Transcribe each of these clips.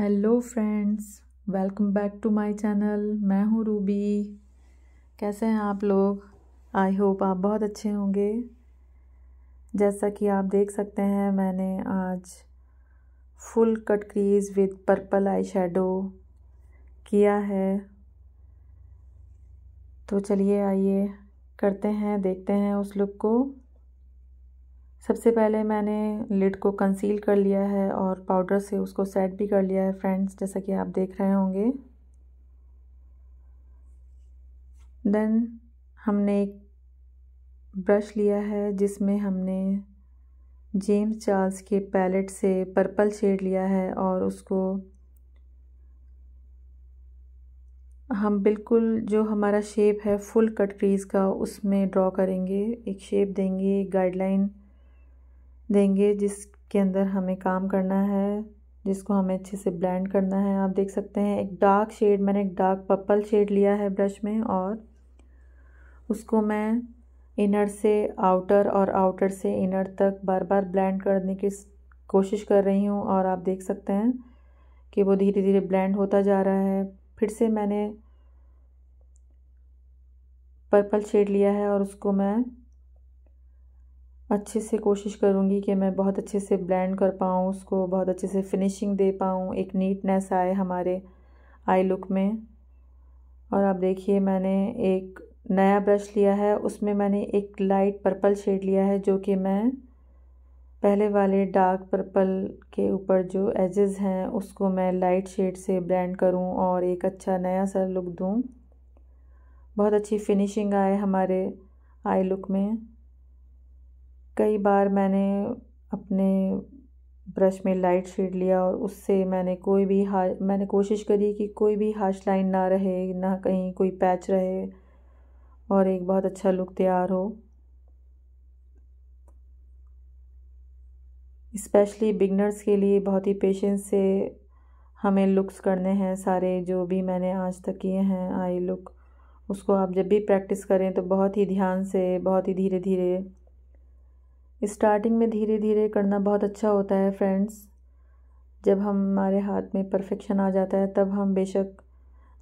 hello friends welcome back to my channel मैं हूँ Ruby कैसे हैं आप लोग आई होप आप बहुत अच्छे होंगे जैसा कि आप देख सकते हैं मैंने आज full cut crease with purple eye shadow किया है तो चलिए आइए करते हैं देखते हैं उस लुक को सबसे पहले मैंने लिड को कंसील कर लिया है और पाउडर से उसको सेट भी कर लिया है फ्रेंड्स जैसा कि आप देख रहे होंगे देन हमने एक ब्रश लिया है जिसमें हमने जेम्स चार्ल्स के पैलेट से पर्पल शेड लिया है और उसको हम बिल्कुल जो हमारा शेप है फुल कट क्रीज़ का उसमें ड्रॉ करेंगे एक शेप देंगे गाइडलाइन देंगे जिसके अंदर हमें काम करना है जिसको हमें अच्छे से ब्लेंड करना है आप देख सकते हैं एक डार्क शेड मैंने एक डार्क पर्पल शेड लिया है ब्रश में और उसको मैं इनर से आउटर और आउटर से इनर तक बार बार ब्लेंड करने की कोशिश कर रही हूँ और आप देख सकते हैं कि वो धीरे धीरे ब्लेंड होता जा रहा है फिर से मैंने पर्पल शेड लिया है और उसको मैं अच्छे से कोशिश करूँगी कि मैं बहुत अच्छे से ब्लेंड कर पाऊँ उसको बहुत अच्छे से फिनिशिंग दे पाऊँ एक नीटनेस आए हमारे आई लुक में और आप देखिए मैंने एक नया ब्रश लिया है उसमें मैंने एक लाइट पर्पल शेड लिया है जो कि मैं पहले वाले डार्क पर्पल के ऊपर जो एजेस हैं उसको मैं लाइट शेड से ब्लेंड करूं और एक अच्छा नया सा लुक दूं बहुत अच्छी फिनिशिंग आए हमारे आई लुक में कई बार मैंने अपने ब्रश में लाइट शेड लिया और उससे मैंने कोई भी हा मैंने कोशिश करी कि कोई भी हाश लाइन ना रहे ना कहीं कोई पैच रहे और एक बहुत अच्छा लुक तैयार हो स्पेशली बिगनर्स के लिए बहुत ही पेशेंस से हमें लुक्स करने हैं सारे जो भी मैंने आज तक किए हैं आई लुक उसको आप जब भी प्रैक्टिस करें तो बहुत ही ध्यान से बहुत ही धीरे धीरे स्टार्टिंग में धीरे धीरे करना बहुत अच्छा होता है फ्रेंड्स जब हमारे हाथ में परफेक्शन आ जाता है तब हम बेशक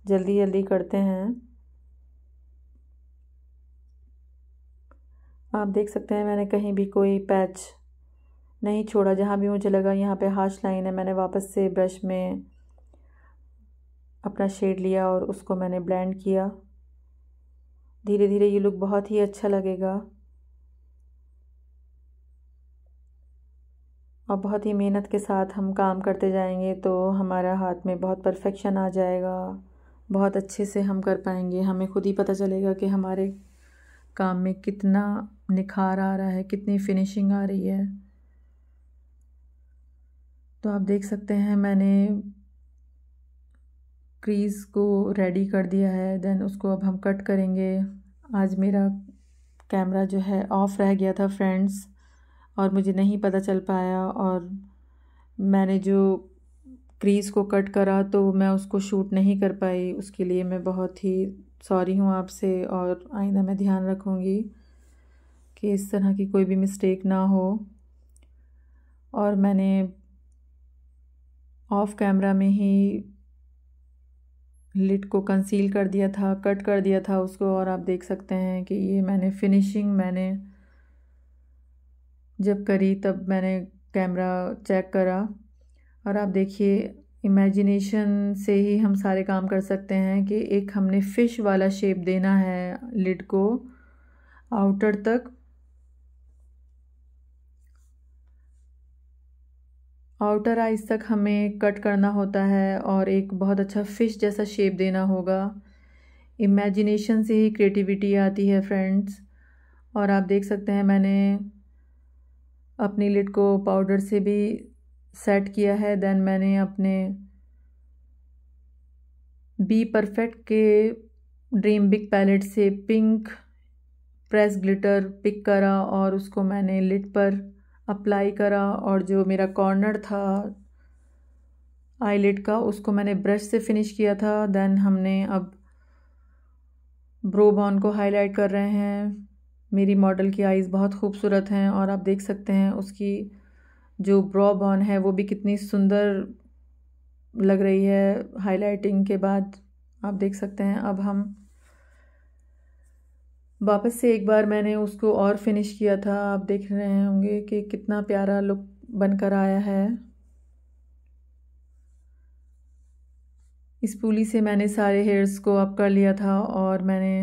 जल्दी जल्दी करते हैं आप देख सकते हैं मैंने कहीं भी कोई पैच नहीं छोड़ा जहाँ भी मुझे लगा यहाँ पे हाश लाइन है मैंने वापस से ब्रश में अपना शेड लिया और उसको मैंने ब्लेंड किया धीरे धीरे ये लुक बहुत ही अच्छा लगेगा और बहुत ही मेहनत के साथ हम काम करते जाएंगे तो हमारा हाथ में बहुत परफेक्शन आ जाएगा बहुत अच्छे से हम कर पाएंगे हमें खुद ही पता चलेगा कि हमारे काम में कितना निखार आ रहा है कितनी फिनिशिंग आ रही है तो आप देख सकते हैं मैंने क्रीज़ को रेडी कर दिया है देन उसको अब हम कट करेंगे आज मेरा कैमरा जो है ऑफ़ रह गया था फ्रेंड्स और मुझे नहीं पता चल पाया और मैंने जो क्रीज़ को कट करा तो मैं उसको शूट नहीं कर पाई उसके लिए मैं बहुत ही सॉरी हूँ आपसे और आइंदा मैं ध्यान रखूँगी कि इस तरह की कोई भी मिस्टेक ना हो और मैंने ऑफ कैमरा में ही लिट को कंसील कर दिया था कट कर दिया था उसको और आप देख सकते हैं कि ये मैंने फिनिशिंग मैंने जब करी तब मैंने कैमरा चेक करा और आप देखिए इमेजिनेशन से ही हम सारे काम कर सकते हैं कि एक हमने फ़िश वाला शेप देना है लिड को आउटर तक आउटर आइज तक हमें कट करना होता है और एक बहुत अच्छा फ़िश जैसा शेप देना होगा इमेजिनेशन से ही क्रिएटिविटी आती है फ्रेंड्स और आप देख सकते हैं मैंने अपनी लिट को पाउडर से भी सेट किया है देन मैंने अपने बी परफेक्ट के ड्रीम बिग पैलेट से पिंक प्रेस ग्लिटर पिक करा और उसको मैंने लिट पर अप्लाई करा और जो मेरा कॉर्नर था आईलिट का उसको मैंने ब्रश से फिनिश किया था देन हमने अब ब्रो बॉन को हाईलाइट कर रहे हैं मेरी मॉडल की आइज़ बहुत खूबसूरत हैं और आप देख सकते हैं उसकी जो ब्रॉ बॉन है वो भी कितनी सुंदर लग रही है हाइलाइटिंग के बाद आप देख सकते हैं अब हम वापस से एक बार मैंने उसको और फिनिश किया था आप देख रहे होंगे कि कितना प्यारा लुक बनकर आया है इस पुली से मैंने सारे हेयर्स को अप कर लिया था और मैंने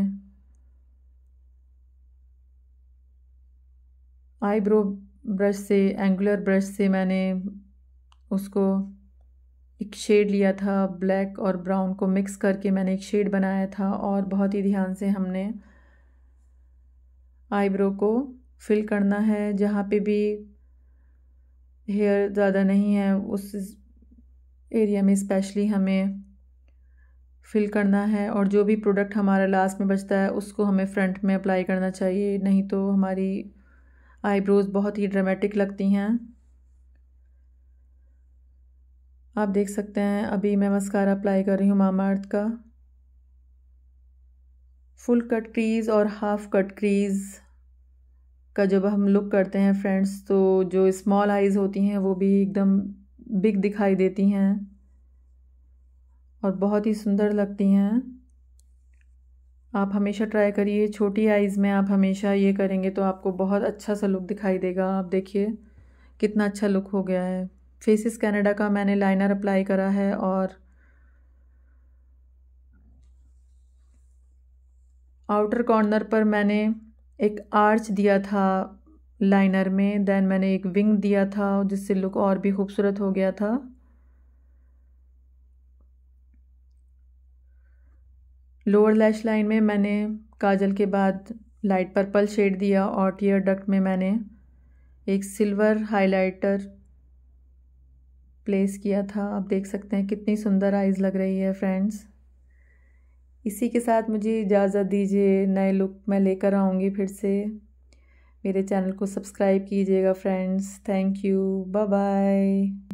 आईब्रो ब्रश से एंगुलर ब्रश से मैंने उसको एक शेड लिया था ब्लैक और ब्राउन को मिक्स करके मैंने एक शेड बनाया था और बहुत ही ध्यान से हमने आईब्रो को फिल करना है जहाँ पे भी हेयर ज़्यादा नहीं है उस एरिया में स्पेशली हमें फिल करना है और जो भी प्रोडक्ट हमारा लास्ट में बचता है उसको हमें फ्रंट में अप्लाई करना चाहिए नहीं तो हमारी आईब्रोज़ बहुत ही ड्रामेटिक लगती हैं आप देख सकते हैं अभी मैं मस्कार अप्लाई कर रही हूँ मामा अर्थ का फुल कट क्रीज़ और हाफ़ कट क्रीज़ का जब हम लुक करते हैं फ्रेंड्स तो जो स्मॉल आइज़ होती हैं वो भी एकदम बिग दिखाई देती हैं और बहुत ही सुंदर लगती हैं आप हमेशा ट्राई करिए छोटी आइज़ में आप हमेशा ये करेंगे तो आपको बहुत अच्छा सा लुक दिखाई देगा आप देखिए कितना अच्छा लुक हो गया है फेसिस कैनेडा का मैंने लाइनर अप्लाई करा है और आउटर कॉर्नर पर मैंने एक आर्च दिया था लाइनर में देन मैंने एक विंग दिया था जिससे लुक और भी खूबसूरत हो गया था लोअर लैश लाइन में मैंने काजल के बाद लाइट पर्पल शेड दिया और टीयर डक्ट में मैंने एक सिल्वर हाइलाइटर प्लेस किया था आप देख सकते हैं कितनी सुंदर आइज़ लग रही है फ्रेंड्स इसी के साथ मुझे इजाज़त दीजिए नए लुक मैं लेकर आऊँगी फिर से मेरे चैनल को सब्सक्राइब कीजिएगा friends thank you bye bye